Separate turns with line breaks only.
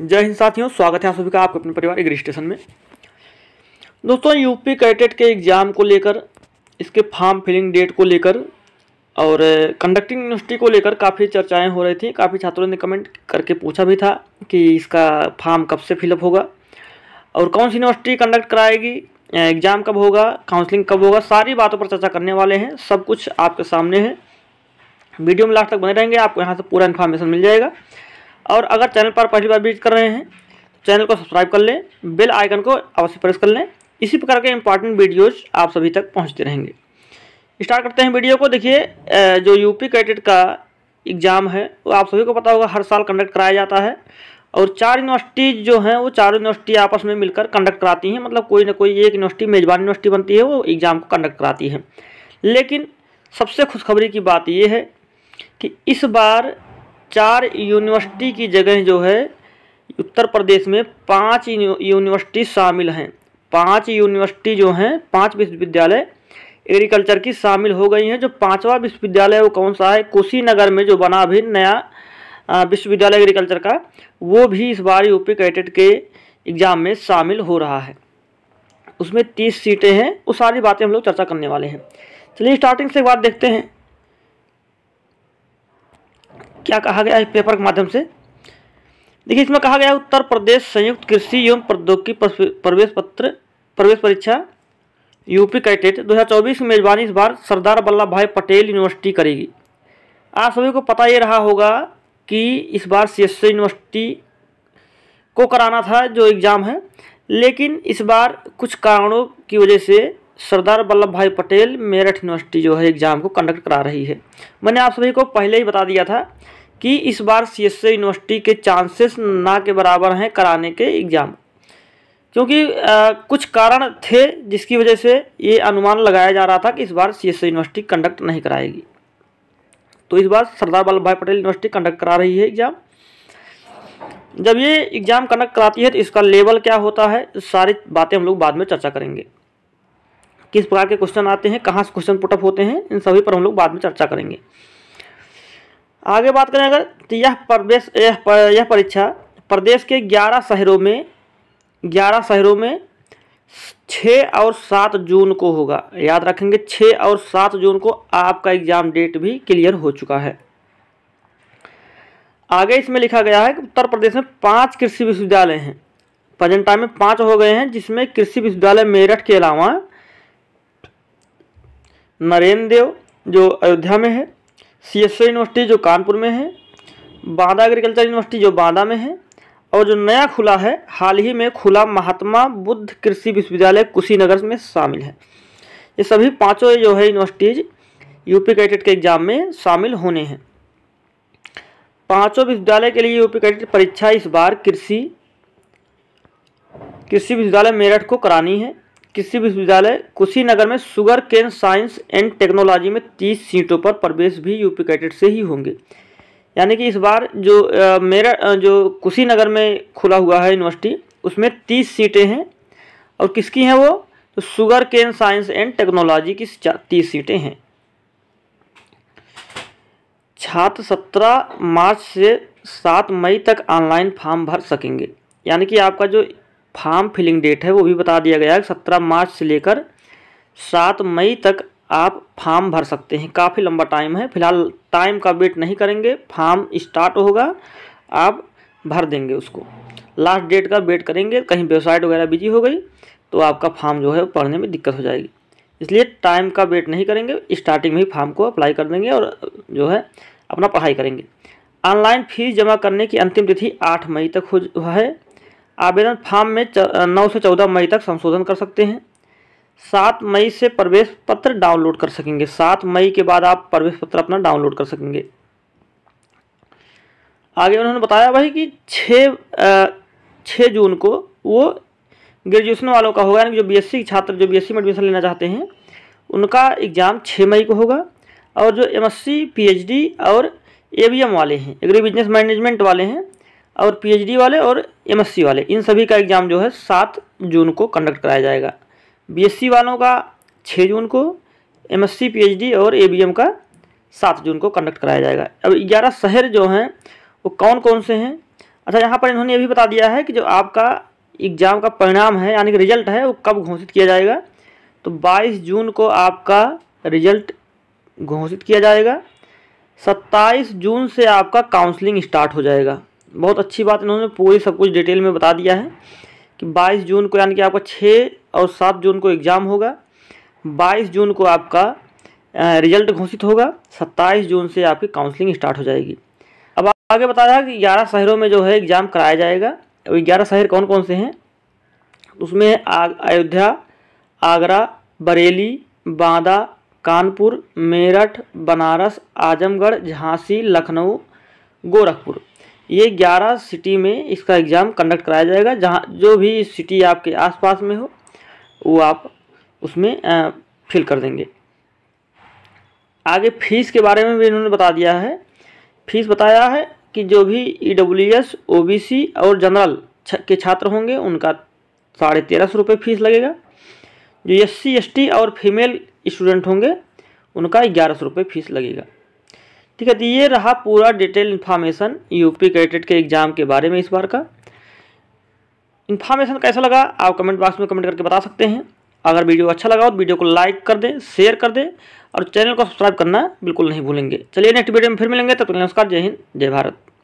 जय हिंद साथियों स्वागत है आप सभी का आपके अपने परिवार एग्री स्टेशन में दोस्तों यूपी कैडेट के एग्ज़ाम को लेकर इसके फॉर्म फिलिंग डेट को लेकर और कंडक्टिंग यूनिवर्सिटी को लेकर काफ़ी चर्चाएं हो रही थी काफ़ी छात्रों ने कमेंट करके पूछा भी था कि इसका फॉर्म कब से फिलअप होगा और कौन सी यूनिवर्सिटी कंडक्ट कराएगी एग्ज़ाम कब होगा काउंसलिंग कब होगा सारी बातों पर चर्चा करने वाले हैं सब कुछ आपके सामने है वीडियो में लास्ट तक बने रहेंगे आपको यहाँ से पूरा इन्फॉर्मेशन मिल जाएगा और अगर चैनल पर पहली बार विजिट कर रहे हैं तो चैनल को सब्सक्राइब कर लें बेल आइकन को अवश्य प्रेस कर लें इसी प्रकार के इंपॉर्टेंट वीडियोज़ आप सभी तक पहुँचते रहेंगे स्टार्ट करते हैं वीडियो को देखिए जो यूपी कैडेट का एग्ज़ाम है वो आप सभी को पता होगा हर साल कंडक्ट कराया जाता है और चार यूनिवर्सिटीज जो हैं वो चार यूनिवर्सिटी आपस में मिलकर कंडक्ट कराती हैं मतलब कोई ना कोई एक यूनिवर्सिटी मेजबान यूनिवर्सिटी बनती है वो एग्ज़ाम को कंडक्ट कराती है लेकिन सबसे खुशखबरी की बात ये है कि इस बार चार यूनिवर्सिटी की जगह जो है उत्तर प्रदेश में पांच यूनिवर्सिटी शामिल हैं पांच यूनिवर्सिटी जो हैं पांच विश्वविद्यालय एग्रीकल्चर की शामिल हो गई हैं जो पांचवा विश्वविद्यालय वो कौन सा है कुशीनगर में जो बना भी नया विश्वविद्यालय एग्रीकल्चर का वो भी इस बार यूपी कैडेट के एग्ज़ाम में शामिल हो रहा है उसमें तीस सीटें हैं वो सारी बातें हम लोग चर्चा करने वाले हैं चलिए स्टार्टिंग से बात देखते हैं क्या कहा गया है पेपर के माध्यम से देखिए इसमें कहा गया उत्तर प्रदेश संयुक्त कृषि एवं प्रौद्योगिकी प्रवेश पत्र प्रवेश परीक्षा यूपी कैटेट 2024 की मेजबानी इस बार सरदार वल्लभ भाई पटेल यूनिवर्सिटी करेगी आप सभी को पता ये रहा होगा कि इस बार सी यूनिवर्सिटी को कराना था जो एग्ज़ाम है लेकिन इस बार कुछ कारणों की वजह से सरदार वल्लभ भाई पटेल मेरठ यूनिवर्सिटी जो है एग्ज़ाम को कंडक्ट करा रही है मैंने आप सभी को पहले ही बता दिया था कि इस बार सी एस यूनिवर्सिटी के चांसेस ना के बराबर हैं कराने के एग्ज़ाम क्योंकि आ, कुछ कारण थे जिसकी वजह से ये अनुमान लगाया जा रहा था कि इस बार सी एस यूनिवर्सिटी कंडक्ट नहीं कराएगी तो इस बार सरदार वल्लभ भाई पटेल यूनिवर्सिटी कंडक्ट करा रही है एग्ज़ाम जब ये एग्ज़ाम कंडक्ट कराती है तो इसका लेवल क्या होता है सारी बातें हम लोग बाद में चर्चा करेंगे किस प्रकार के क्वेश्चन आते हैं कहाँ से क्वेश्चन पुटअप होते हैं इन सभी पर हम लोग बाद में चर्चा करेंगे आगे बात करें अगर तो यह प्रवेश यह पर, यह परीक्षा प्रदेश के ग्यारह शहरों में ग्यारह शहरों में छः और सात जून को होगा याद रखेंगे छः और सात जून को आपका एग्ज़ाम डेट भी क्लियर हो चुका है आगे इसमें लिखा गया है कि उत्तर प्रदेश में पांच कृषि विश्वविद्यालय हैं पजेंटा में पांच हो गए हैं जिसमें कृषि विश्वविद्यालय मेरठ के अलावा नरेंद्र देव जो अयोध्या में है सी एस यूनिवर्सिटी जो कानपुर में है बांदा एग्रीकल्चर यूनिवर्सिटी जो बांदा में है और जो नया खुला है हाल ही में खुला महात्मा बुद्ध कृषि विश्वविद्यालय कुशीनगर में शामिल है ये सभी पांचों जो है यूनिवर्सिटीज यूपी कैडेट के एग्जाम में शामिल होने हैं पांचों विश्वविद्यालय के लिए यूपी कैडेट परीक्षा इस बार कृषि कृषि विश्वविद्यालय मेरठ को करानी है कृषि विश्वविद्यालय कुशीनगर में sugar cane science and technology में तीस सीटों पर प्रवेश भी यूपी कैडेट से ही होंगे यानी कि इस बार जो मेरा जो कुशीनगर में खुला हुआ है यूनिवर्सिटी उसमें तीस सीटें हैं और किसकी हैं वो तो sugar cane science and technology की तीस सीटें हैं छात्र सत्रह मार्च से सात मई तक ऑनलाइन फॉर्म भर सकेंगे यानी कि आपका जो फार्म फिलिंग डेट है वो भी बता दिया गया है सत्रह मार्च से लेकर सात मई तक आप फार्म भर सकते हैं काफ़ी लंबा टाइम है फिलहाल टाइम का वेट नहीं करेंगे फार्म स्टार्ट होगा आप भर देंगे उसको लास्ट डेट का वेट करेंगे कहीं वेबसाइट वगैरह बिजी हो गई तो आपका फार्म जो है पढ़ने में दिक्कत हो जाएगी इसलिए टाइम का वेट नहीं करेंगे स्टार्टिंग में ही फार्म को अप्लाई कर देंगे और जो है अपना पढ़ाई करेंगे ऑनलाइन फीस जमा करने की अंतिम तिथि आठ मई तक हो है आवेदन फार्म में नौ से चौदह मई तक संशोधन कर सकते हैं सात मई से प्रवेश पत्र डाउनलोड कर सकेंगे सात मई के बाद आप प्रवेश पत्र अपना डाउनलोड कर सकेंगे आगे उन्होंने बताया भाई कि छः छः जून को वो ग्रेजुएशन वालों का होगा यानी जो बीएससी छात्र जो बीएससी में एडमिशन लेना चाहते हैं उनका एग्ज़ाम छः मई को होगा और जो एमएससी पीएचडी और एवीएम वाले हैं एग्री बिजनेस मैनेजमेंट वाले हैं और पीएचडी वाले और एमएससी वाले इन सभी का एग्ज़ाम जो है सात जून को कंडक्ट कराया जाएगा बीएससी वालों का छः जून को एमएससी पीएचडी और एबीएम का सात जून को कंडक्ट कराया जाएगा अब ग्यारह शहर जो हैं वो कौन कौन से हैं अच्छा यहाँ पर इन्होंने ये भी बता दिया है कि जो आपका एग्ज़ाम का परिणाम है यानी कि रिजल्ट है वो कब घोषित किया जाएगा तो बाईस जून को आपका रिजल्ट घोषित किया जाएगा सत्ताईस जून से आपका काउंसलिंग स्टार्ट हो जाएगा बहुत अच्छी बात इन्होंने पूरी सब कुछ डिटेल में बता दिया है कि 22 जून को यानी कि आपका 6 और 7 जून को एग्ज़ाम होगा 22 जून को आपका रिजल्ट घोषित होगा 27 जून से आपकी काउंसलिंग स्टार्ट हो जाएगी अब आगे बताया कि ग्यारह शहरों में जो है एग्ज़ाम कराया जाएगा ग्यारह शहर कौन कौन से हैं उसमें अयोध्या आगरा बरेली बांदा कानपुर मेरठ बनारस आजमगढ़ झांसी लखनऊ गोरखपुर ये 11 सिटी में इसका एग्ज़ाम कंडक्ट कराया जाएगा जहाँ जो भी सिटी आपके आसपास में हो वो आप उसमें फिल कर देंगे आगे फीस के बारे में भी इन्होंने बता दिया है फीस बताया है कि जो भी E W S O B C और जनरल के छात्र होंगे उनका साढ़े तेरह सौ रुपये फीस लगेगा जो एस सी एस टी और फीमेल स्टूडेंट होंगे उनका ग्यारह सौ रुपये फीस लगेगा ठीक है तो ये रहा पूरा डिटेल इन्फॉर्मेशन यूपी क्रेडिट के एग्ज़ाम के बारे में इस बार का इन्फॉर्मेशन कैसा लगा आप कमेंट बॉक्स में कमेंट करके बता सकते हैं अगर वीडियो अच्छा लगा हो तो वीडियो को लाइक कर दें शेयर कर दें और चैनल को सब्सक्राइब करना बिल्कुल नहीं भूलेंगे चलिए नेक्स्ट वीडियो में फिर मिलेंगे तब तो तक नमस्कार जय हिंद जय भारत